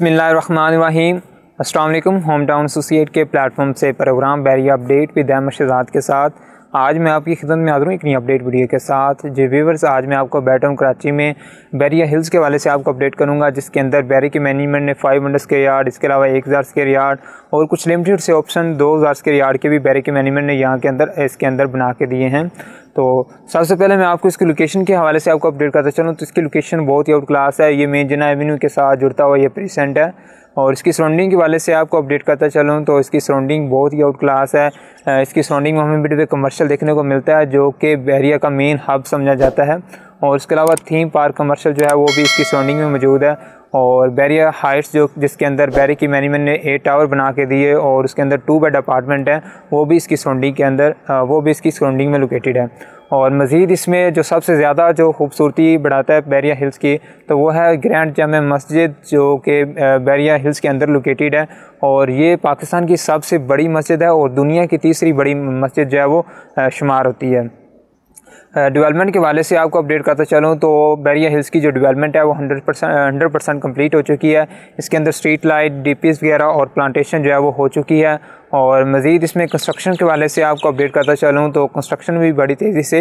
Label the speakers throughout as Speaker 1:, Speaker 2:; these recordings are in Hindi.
Speaker 1: बसमिलीम अल्लाम होम टाउन एसोसिएट के प्लेटफॉर्म से प्रोग्राम बैरी अपडेट विद शहजाद के साथ आज मैं आपकी खिदमत में रहा हूँ एक नई अपडेट वीडियो के साथ जी व्यूवर्स आज मैं आपको बैटम कराची में बैरिया हिल्स के वाले से आपको अपडेट करूँगा जिसके अंदर बैरी के मैनेजमेंट ने फाइव हंड्रेड स्केर यार्ड इसके अलावा एक हज़ार स्केर यार्ड और कुछ लिमिटेड से ऑप्शन दो हज़ार स्केर यार्ड के भी बैरी के मैनेजमेंट ने यहाँ के अंदर इसके अंदर बना के दिए हैं तो सबसे पहले मैं आपको इसकी लोकेशन के हवाले से आपको अपडेट करता चलूँ तो इसकी लोकेशन बहुत ही आउट क्लास है ये मेन जना एवेन्यू के साथ जुड़ता हुआ ये प्रीसेंट है और इसकी सराउंडिंग के वाले से आपको अपडेट करता चलूँ तो इसकी सराउंडिंग बहुत ही आउट क्लास है इसकी सराउंडिंग में हमें बिटवे कमर्शियल देखने को मिलता है जो कि बहरिया का मेन हब समझा जाता है और इसके अलावा थीम पार्क कमर्शियल जो है वो भी इसकी सराउंडिंग में मौजूद है और बैरिया हाइट्स जो जिसके अंदर बैरी की मैनेजमेंट ने एट टावर बना के दिए और उसके अंदर टू बेड अपार्टमेंट हैं वो भी इसकी सराउंडिंग के अंदर वो भी इसकी सराउंडिंग में लोकेटेड है और मज़ीद इसमें जो सबसे ज़्यादा जो खूबसूरती बढ़ाता है बैरिया हिल्स की तो वो है ग्रैंड जाम मस्जिद जो कि बैरिया हिल्स के अंदर लोकेटेड है और ये पाकिस्तान की सबसे बड़ी मस्जिद है और दुनिया की तीसरी बड़ी मस्जिद जो है वो शुमार होती है डेवलपमेंट के वाले से आपको अपडेट करता चलूँ तो बैरिया हिल्स की जो डेवलपमेंट है वो hundred percent hundred percent complete हो चुकी है इसके अंदर स्ट्रीट लाइट डी वगैरह और प्लांटेशन जो है वो हो चुकी है और मज़ीद इसमें कंस्ट्रक्शन के वाले से आपको अपडेट करता चलूँ तो कंस्ट्रक्शन भी बड़ी तेज़ी से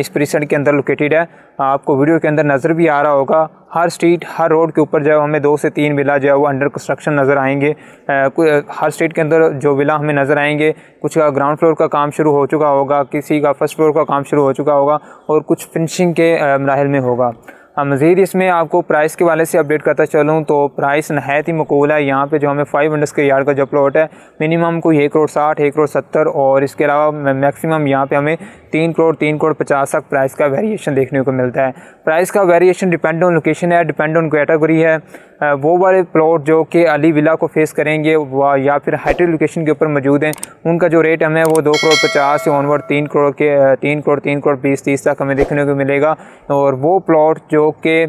Speaker 1: इस परिसर के अंदर लोकेटेड है आपको वीडियो के अंदर नज़र भी आ रहा होगा हर स्ट्रीट हर रोड के ऊपर जो है हमें दो से तीन विला जो है वो अंडर कंस्ट्रक्शन नज़र आएंगे हर स्ट्रीट के अंदर जो विला हमें नज़र आएंगे कुछ का ग्राउंड फ्लोर का काम शुरू हो चुका होगा किसी का फर्स्ट फ्लोर का काम शुरू हो चुका होगा और कुछ फिनिशिंग के मराहल में होगा हाँ, मज़ीद इसमें आपको प्राइस के वाले से अपडेट करता चलूँ तो प्राइस नहायत ही मकूल है यहाँ पे जो हमें फाइव हंड्रेड के यार्ड का जो प्लॉट है मिनिमम कोई एक करोड़ साठ एक करोड़ सत्तर और इसके अलावा मैक्सिमम यहाँ पे हमें तीन करोड़ तीन करोड़ पचास तक प्राइस का वेरिएशन देखने को मिलता है प्राइस का वेरिएशन डिपेंड ऑन लोकेशन है डिपेंड ऑन कैटेगरी है वो वाले प्लॉट जो कि अली विला को फेस करेंगे या फिर हाइटेड लोकेशन के ऊपर मौजूद हैं उनका जो रेट हमें वो दो करोड़ पचास से ऑनवर्ड तीन करोड़ के तीन करोड़ तीन करोड़ बीस तीस तक हमें देखने को मिलेगा और वो प्लॉट जो कि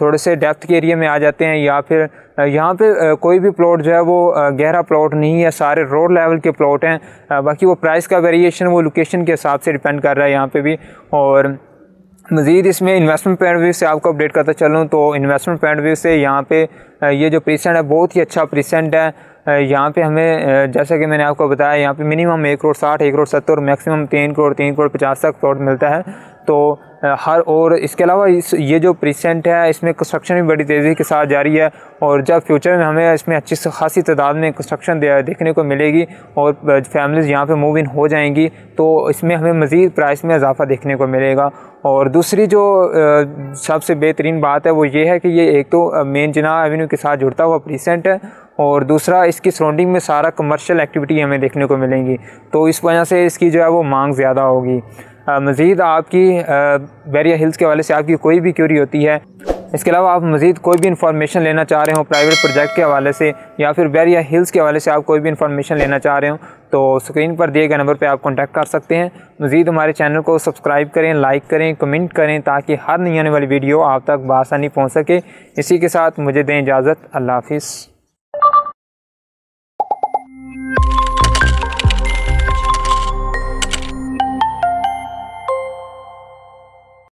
Speaker 1: थोड़े से डेप्थ के एरिया में आ जाते हैं या फिर यहाँ पे कोई भी प्लॉट जो है वो गहरा प्लॉट नहीं है सारे रोड लेवल के प्लॉट हैं बाकी वो प्राइस का वेरिएशन वो लोकेशन के हिसाब से डिपेंड कर रहा है यहाँ पे भी और मज़ीद इसमें इन्वेस्टमेंट पॉइंट व्यू से आपको अपडेट करता चलूँ तो इन्वेस्टमेंट पॉइंट व्यू से यहाँ पे ये जो प्रीसेंट है बहुत ही अच्छा प्रीसेंट है यहाँ पे हमें जैसा कि मैंने आपको बताया यहाँ पे मिनिमम एक करोड़ साठ एक करोड़ सत्तर मैक्सिमम तीन करोड़ तीन करोड़ पचास तक प्लॉट मिलता है तो हर और इसके अलावा इस ये जो प्रीसेंट है इसमें कंस्ट्रक्शन भी बड़ी तेज़ी के साथ जारी है और जब फ्यूचर में हमें इसमें अच्छी खासी तादाद में कंस्ट्रक्शन देखने को मिलेगी और फैमिलीज़ यहाँ पर मूव इन हो जाएंगी तो इसमें हमें मज़ीद प्राइस में इजाफा देखने को मिलेगा और दूसरी जो सबसे बेहतरीन बात है वो ये है कि ये एक तो मेन जना एवेन्यू के साथ जुड़ता हुआ प्रीसेंट है और दूसरा इसकी सराउंडिंग में सारा कमर्शियल एक्टिविटी हमें देखने को मिलेंगी तो इस वजह से इसकी जो है वो मांग ज़्यादा होगी मज़ीद आपकी बैरिया हिल्स के वाले से आपकी कोई भी क्यूरी होती है इसके अलावा आप मज़ीद कोई भी इंफॉर्मेशन लेना चाह रहे हो प्राइवेट प्रोजेक्ट के हवाले से या फिर बैरिया हिल्स के हवाले से आप कोई भी इंफॉर्मेशन लेना चाह रहे हो तो स्क्रीन पर दिए गए नंबर पर आप कॉन्टैक्ट कर सकते हैं मज़ीद हमारे चैनल को सब्सक्राइब करें लाइक करें कमेंट करें ताकि हर नई आने वाली वीडियो आप तक बसानी पहुँच सके इसी के साथ मुझे दें इजाज़त अल्लाह हाफिज़